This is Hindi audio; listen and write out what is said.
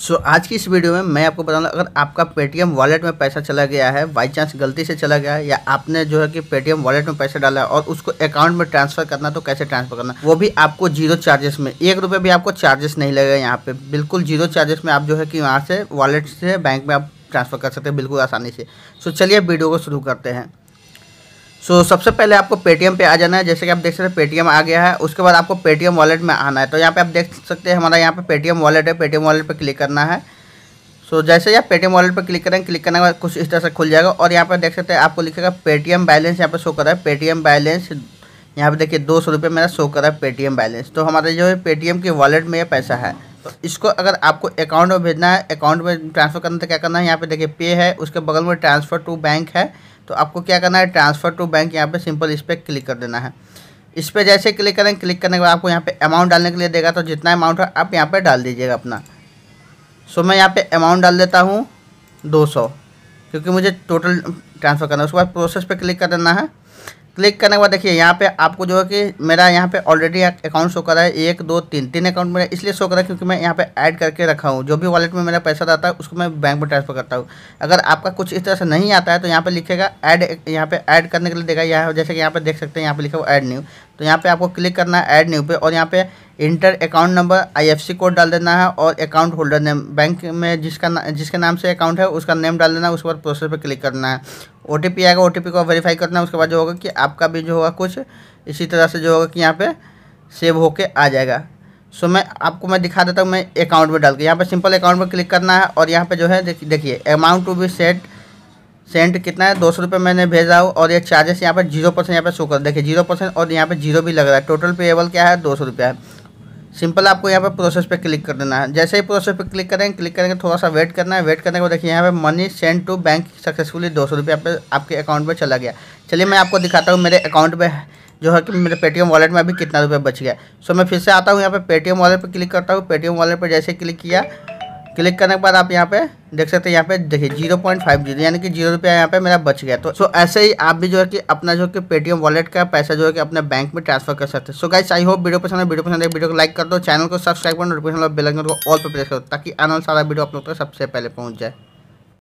सो so, आज की इस वीडियो में मैं आपको बताऊंगा अगर आपका पेटीएम वॉलेट में पैसा चला गया है बाई चांस गलती से चला गया है या आपने जो है कि पेटीएम वॉलेट में पैसा डाला है और उसको अकाउंट में ट्रांसफर करना तो कैसे ट्रांसफर करना वो भी आपको जीरो चार्जेस में एक रुपये भी आपको चार्जेस नहीं लगेगा यहाँ पे बिल्कुल जीरो चार्जेस में आप जो है कि वहाँ से वॉलेट से बैंक में आप ट्रांसफर कर सकते हैं बिल्कुल आसानी से सो so, चलिए वीडियो को शुरू करते हैं सो so, सबसे पहले आपको पेटीएम पे आ जाना है जैसे कि आप देख सकते हैं पेटीएम आ गया है उसके बाद आपको पेटीएम वॉलेट में आना है तो यहाँ पे आप देख सकते हैं हमारा यहाँ पे पेटीएम वॉलेट है पेटीएम वॉलेट पे क्लिक करना है सो so, जैसे ही आप पेटीएम वॉलेट पे क्लिक करेंगे क्लिक करने के बाद कुछ इस तरह से खुल जाएगा और यहाँ पर देख सकते हैं आपको लिखेगा पेटीएम बैलेंस यहाँ पर शो करा है पेटीएम बैलेंस यहाँ पर देखिए दो सौ मेरा शो करा है पेटीएम बैलेंस तो हमारा जो है पेटीएम के वॉलेट में यह पैसा है तो इसको अगर आपको अकाउंट में भेजना है अकाउंट में ट्रांसफ़र करना तो क्या करना है यहाँ पे देखिए पे है उसके बगल में ट्रांसफ़र टू बैंक है तो आपको क्या करना है ट्रांसफ़र टू बैंक यहाँ पे सिंपल इस पर क्लिक कर देना है इस पर जैसे क्लिक करें क्लिक करने के बाद आपको यहाँ पे अमाउंट डालने के लिए देगा तो जितना अमाउंट है आप यहाँ पर डाल दीजिएगा अपना सो मैं यहाँ पर अमाउंट डाल देता हूँ दो क्योंकि मुझे टोटल ट्रांसफ़र करना है उसके बाद प्रोसेस पर क्लिक कर देना है क्लिक करने के बाद देखिए यहाँ पे आपको जो है कि मेरा यहाँ पे ऑलरेडी अकाउंट शो कर रहा है एक दो तीन तीन अकाउंट मेरा इसलिए शो कर रहा है क्योंकि मैं यहाँ पे ऐड करके रखा हूँ जो भी वॉलेट में मेरा पैसा आता है उसको मैं बैंक में ट्रांसफर करता हूँ अगर आपका कुछ इस तरह से नहीं आता है तो यहाँ पर लिखेगा एड यहाँ पर ऐड करने के लिए देगा यहाँ जैसे कि यहाँ पे देख सकते हैं यहाँ पे लिखा हुआ एड न्यू तो यहाँ पे आपको क्लिक करना है एड न्यू पे और यहाँ पे enter account number IFSC code डाल देना है और अकाउंट होल्डर नेम बैंक में जिसका ना, जिसके नाम से अकाउंट है उसका नेम डाल देना है उसके बाद प्रोसेस पर क्लिक करना है ओ आएगा ओ को वेरीफाई करना है उसके बाद जो होगा कि आपका भी जो होगा कुछ इसी तरह से जो होगा कि यहाँ पर सेव होकर आ जाएगा सो so, मैं आपको मैं दिखा देता हूँ मैं अकाउंट में डाल के यहाँ पर सिंपल अकाउंट पर क्लिक करना है और यहाँ पर जो है देखिए amount to be set sent कितना है दो सौ रुपये मैंने भेजा हो और ये चार्जेस यहाँ पर जीरो परसेंट यहाँ पर शो कर देखिए जीरो परसेंट और यहाँ पर जीरो भी लग रहा है टोटल पेएबल क्या है दो सौ रुपया है सिंपल आपको यहाँ पर प्रोसेस पे क्लिक कर देना है जैसे ही प्रोसेस पे क्लिक करेंगे क्लिक करेंगे थोड़ा सा वेट करना है वेट करने के बाद देखिए यहाँ पे money send to bank successfully दो सौ रुपये पे आपके अकाउंट में चला गया चलिए मैं आपको दिखाता हूँ मेरे अकाउंट में जो है कि मेरे पेटीएम वॉलेट में अभी कितना रुपये बच गया सो मैं फिर से आता हूँ यहाँ पे पेटीएम वॉलेट पर क्लिक करता हूँ पेटीएम वॉलेट पर जैसे क्लिक किया क्लिक करने के बाद आप यहाँ पे देख सकते हैं यहाँ पे देखिए जीरो पॉइंट फाइव जीरो यानी कि जीरो रुपया यहाँ पे मेरा बच गया तो सो ऐसे ही आप भी जो है कि अपना जो कि पेटीएम वॉलेट का पैसा जो है कि अपने बैंक में ट्रांसफर कर सकते हैं so guys I hope video पसंद है वीडियो पसंद है वीडियो को लाइक कर दो चैनल को सब्सक्राइब करो नोटिफिकेशन बेल आइकन को ऑल पर प्रेस करो ताकि आने वाला सारा वीडियो आप लोग तक सबसे पहले पहुंच जाए